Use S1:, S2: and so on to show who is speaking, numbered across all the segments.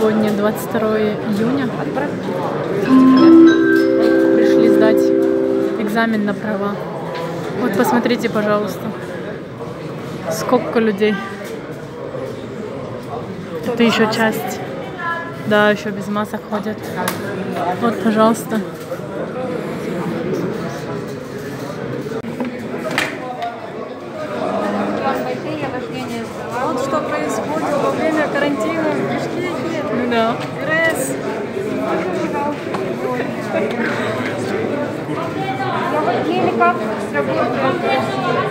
S1: Сегодня 22 июня. Пришли сдать экзамен на права. Вот посмотрите, пожалуйста, сколько людей. Это еще часть. Да, еще без масок ходят. Вот, пожалуйста. Ja. Teraz. Jakie kapki zrobiłem?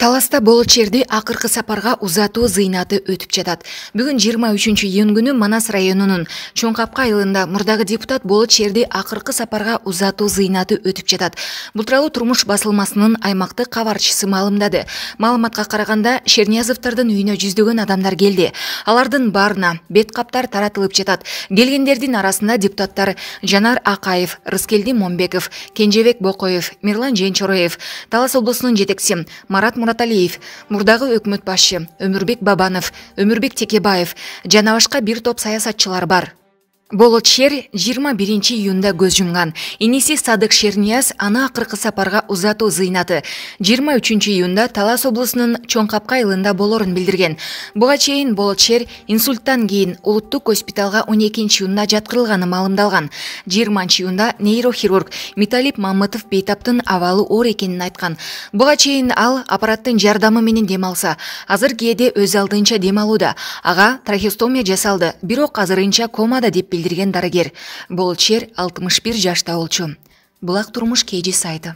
S1: таласта бул жерде акыркы сапарға узатуу зыйнаты өтіп жатат бүгін 23- үчүнчү июнь күнү манас районунун чоңкапка айылында мурдагы депутат болот жерде акыркы сапарга узатуу зыйнаты өтіп жатат бул тууралуу турмуш басылмасынын аймактык кабарчысы маалымдады маалыматка караганда шерниязовдордун үйүнө жүздөгөн адамдар келди алардын баарына бет таратылып жатат келгендердин арасында депутаттар жанар акаев рыскелди момбеков кенжебек боқоев мирлан женчороев талас облусунун жетекчиси марат Наталиев, Мұрдағы мурдагы өкмөт башы бабанов өмірбек текебаев жанавашқа бір бир топ саясатчылар бар болот шер 21 июнда көз жұмған Енесе садық шернияз ана акыркы сапарға ұзату зыйнаты 23 июнда талас облусунун чоңкапка айылында болорын билдирген буга чейин болот шер инсульттан кейін улуттук госпиталга 12 июнда жатқырылғаны маалымдалган 20 июнда нейрохирург металип мамытов бейтаптын авалы оор екенін айтқан. Бұға чейін ал аппараттын жардамы менен демалса алса азыр кээде өз алдынча демалуда Аға ага жасалды бирок азырынча комада деп келдірген дарагер, бұл чер 61 жашта болчу. бұлақ тұрмыш кейде сайты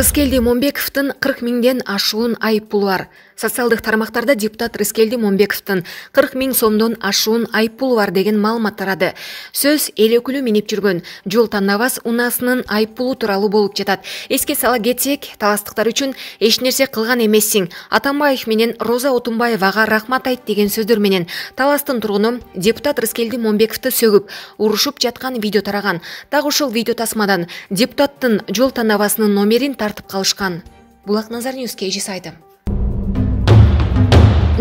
S1: рыскелди Момбековтың қырық мыңден ашуын айыппұл бар социалдық тармақтарда депутат рыскелди Момбековтың қырық мың сомдон ашуын айыппұл бар деген маалымат тарады сөз өкүлү минип жүргөн жол тандабас унаасынын айыппулу тууралуу болуп жатат эске сала кетсек таластыктар үчүн эч нерсе кылган эмессиң атамбаев менен роза отунбаевага рахмат айт деген сөздөр менен таластын тургуну депутат рыскелди момбековду сөгүп урушуп жаткан видео тараган так ушул видео тасмадан депутаттын жол тандабасынын номерин тартып Бұлақ Назар ньюске эже сайты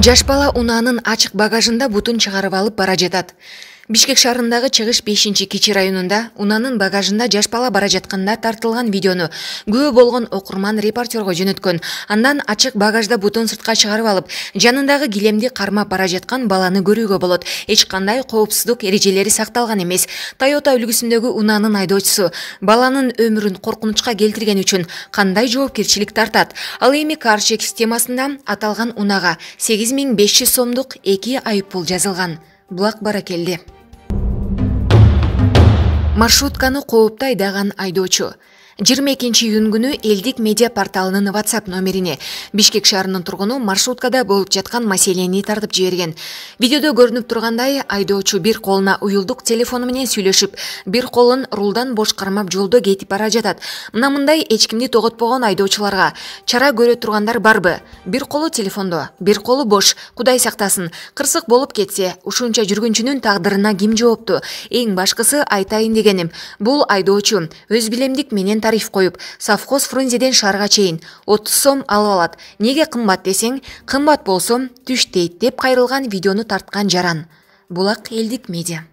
S1: жаш бала унаанын ачык багажында бутун шығарып алып бара жатат бишкек шаарындагы чыгыш бешинчи кичи районунда унаанын багажында жаш бала бара жатканда тартылган видеону күбө болгон окурман репортерго жөнөткөн андан ачык багажда бутун сыртка чыгарып алып жанындагы килемди кармап бара жаткан баланы көрүүгө болот эч кандай коопсуздук эрежелери сакталган эмес тойота үлгүсүндөгү унаанын айдоочусу баланын өмүрүн коркунучка келтирген үчүн кандай жоопкерчилик тартат ал эми carchec системасында аталган унаага сегиз миң беш жүз сомдук эки айып пул жазылган булак баракелди маршрутканы коопту айдаган айдоочу жыйырма экинчи июнь күнү элдик медиа порталынын whatsapp номерине бишкек шаарынын тургуну маршруткада болуп жаткан маселени тартып жиберген видеодо көрүнүп тургандай айдоочу бир колуна уюлдук телефону менен сүйлөшүп бир колун рулдан бош кармап жолдо кетип бара жатат мына мындай эч кимди тоготпогон айдоочуларга чара көрө тургандар барбы бир колу телефондо бир колу бош кудай сактасын кырсык болуп кетсе ушунча жүргүнчүнүн тагдырына ким жооптуу эң башкысы айтайын дегеним бул айдоочу өз билемдик менен тариф коюп совхоз фрунзеден шаарга чейин отуз сом алып алат мнеге кымбат десең кымбат болсо түш дейт деп кайрылган видеону тарткан жаран булак элдик медиа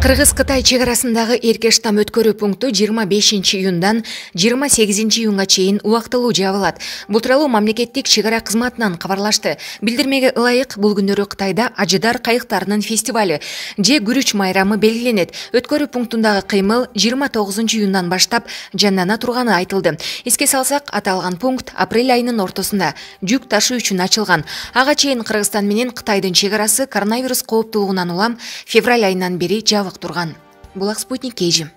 S1: кыргыз кытай шекарасындағы эркеш там өткөрүү пункту 25 июндан 28 июнга чейин убактылуу жабылат бул тууралуу мамлекеттик чек ара кызматынан кабарлашты билдирмеге ылайык бул күндөрү кытайда ажыдар кайыктарынын фестивалі же күрүч майрамы белгиленет өткөрүү пунктундагы кыймыл 29 июндан баштап жандана турганы айтылды эске салсак аталган пункт апрель айынын ортосунда жүк ташуу үчүн ачылган ага чейин кыргызстан менен кытайдын чек арасы коронавирус кооптуулугунан улам февраль айынан бери жабык анықталып тұрған бұлақ спутник kg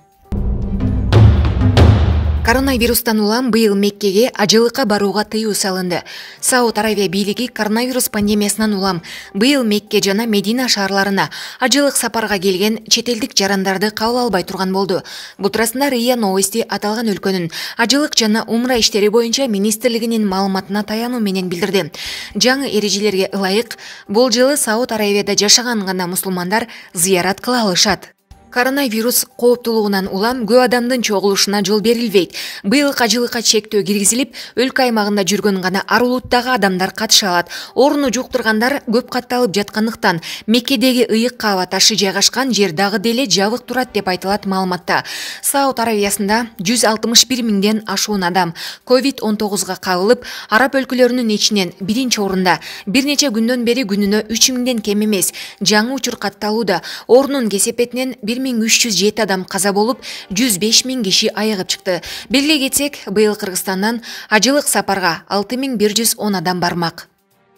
S1: коронавирустан улам быйыл меккеге ажылыкка барууга тыюу салынды сауд Аравия бийлиги коронавирус пандемиясынан улам быйыл мекке жана медина шаарларына ажылык сапарга келген чет жарандарды кабыл албай турган болду бул туурасында риа новости аталган өлкөнүн ажылык жана умра иштери боюнча министрлигинин маалыматына таянуу менен билдирди жаңы эрежелерге ылайык бул жылы сауд аравияда жашаган гана мусулмандар зыярат кыла алышат коронавирус кооптуулугунан улам көп адамдын чогулушуна жол берилбейт быйыл кажылыкка чектөө киргизилип өлкө аймагында жүргөн гана ар улуттагы адамдар катыша алат ооруну жуктургандар көп катталып жаткандыктан меккедеги ыйык каба ташы жайгашкан жер дагы деле жабык турат деп айтылат маалыматта сауд аравиясында жүз алтымыш бир миңден ашуун адам ковид он тогузга кабылып араб өлкөлөрүнүн ичинен биринчи орунда бир нече күндөн бери күнүнө үч миңден кем эмес жаңы учур катталууда оорунун кесепетинен бир 1307 адам қаза болып, 105 мен киши айығып шықты. Белге кетсек, бұйыл Қырғызстаннан ажылық сапарға 6110 адам бармақ.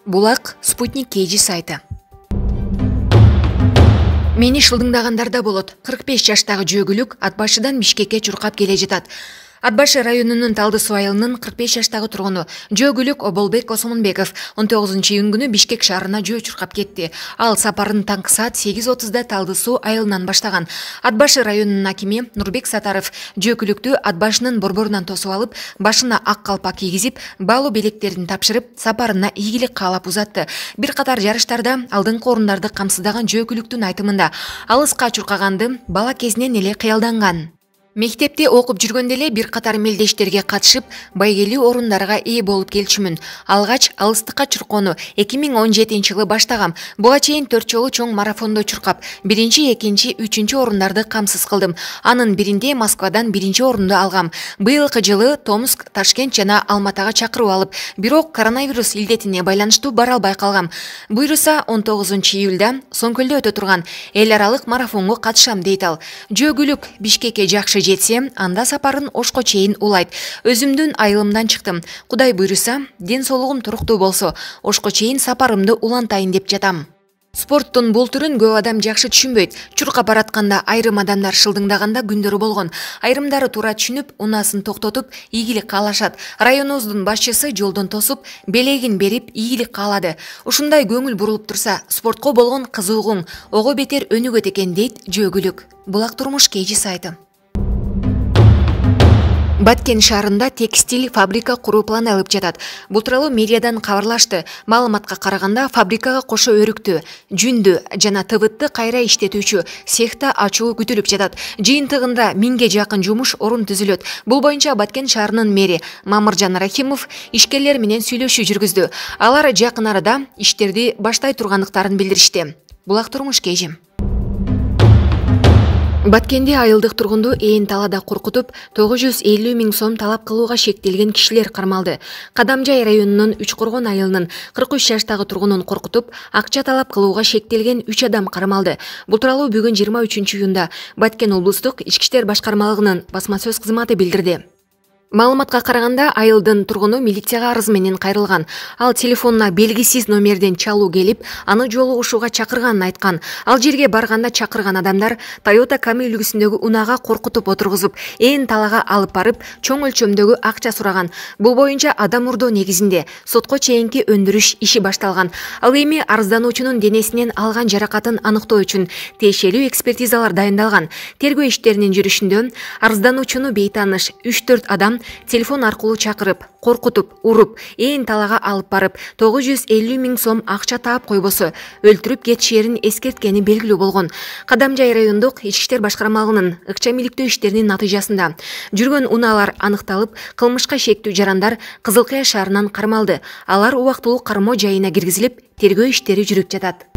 S1: Бұлақ Спутник Кейджи сайты. Мені шылдыңдағандар да болот. 45 жаштағы жөгілік атбашыдан Бишкекке чуркап келе жатат. ат башы районунун талды суу айылынын кырк беш жаштагы тургуну жөө күлүк оболбек осомонбеков он тогузунчу июнь күнү бишкек шаарына жөө чуркап кетти ал сапарын таңкы саат сегиз отузда талды суу айылынан баштаган ат башы районунун акими нурбек сатаров жөөкүлүктү ат башынын борборунан тосуп алып башына ак калпак кийгизип баалуу белектерин тапшырып сапарына ийгилик каалап узатты бир катар жарыштарда алдыңкы орундарды камсыздаган жөөкүлүктүн айтымында алыска чуркаганды бала кезинен эле кыялданган мектепте окуп жүргөндө эле бир катар мелдештерге катышып байгелүү орундарга ээ болуп келчүмүн алгач алыстыкка чуркоону эки миң он жетинчи жылы баштагам буга чейин төрт жолу чоң марафондо чуркап биринчи экинчи үчүнчү орундарды камсыз кылдым анын биринде москвадан биринчи орунду алгам быйылкы жылы томск ташкент жана алматага чакыруу алып бирок коронавирус илдетине байланыштуу бара албай калгам буюрса он тогузунчу июлда сом көлдө өтө турган эл аралык марафонго катышам дейт ал жөөгүлүк бишкекке жакшы жетсем анда сапарын ошко чейин улайт өзүмдүн айылымдан чыктым кудай буйруса ден соолугум туруктуу болсо ошко чейин сапарымды улантайын деп жатам спорттун бул түрүн көп адам жакшы түшүнбөйт чуркап баратканда айрым адамдар шылдыңдаганда күндөрү болгон айрымдары туура түшүнүп унаасын токтотуп ийгилик каалашат районубуздун башчысы жолдон тосуп белегин берип ийгилик каалады ушундай көңүл бурулуп турса спортко болгон кызыгууң ого бетер өнүгөт экен дейт жөөгүлүк булак турмуш kg сайты баткен шарында текстиль фабрика құру планы алып жатат Бұл тууралуу медиадан кабарлашты Малыматқа караганда фабрикаға қошы өрікті. жүндү жана тыбытты кайра иштетүүчү цехта күтіліп жатады. жатат жыйынтыгында миңге жақын жұмыш орын түзүлөт Бұл бойынша баткен шаарынын мэри мамыржан рахимов ишкерлер менен сүйлөшүү жүргізді. алар жақын арада иштерди баштай тургандыктарын билдиришти булактурмуш кежім баткенде айылдық тұрғынды ең талада коркутуп 950 жүз сом талап қылуға шектелген кішілер қармалды. Қадамжай районының үч коргон айылынын кырк үч тұрғынын тургунун коркутуп акча талап кылууга шектелген үч адам қармалды. Бұл тууралуу бүгін 23 үчүнчү июнда баткен облыстық ички иштер басмасөз басма сөз маалыматка караганда айылдын тургуну милицияга арыз менен кайрылган ал телефонуна белгисиз номерден чалуу келип аны жолугушууга чакырганын айткан ал жерге барганда чакырган адамдар тойота ками үлгүсүндөгү унаага коркутуп отургузуп ээн талаага алып барып чоң өлчөмдөгү акча сураган бул боюнча адам урдоо негизинде сотко чейинки өндүрүш иши башталган ал эми арыздануучунун денесинен алган жаракатын аныктоо үчүн тиешелүү экспертизалар дайындалган тергөө иштеринин жүрүшүндө арыздануучуну бейтааныш үч төрт адам телефон аркылуу чакырып коркутуп уруп ээн талаага алып барып тогуз жүз элүү миң сом акча таап койбосо өлтүрүп кетишээрин эскерткени белгилүү болгон кадам жай райондук ички иштер башкармалыгынын ыкчам иликтөө иштеринин натыйжасында жүргөн унаалар аныкталып кылмышка шектүү жарандар кызыл кыя шаарынан кармалды алар убактылуу кармоо жайына киргизилип тергөө иштери жүрүп жатат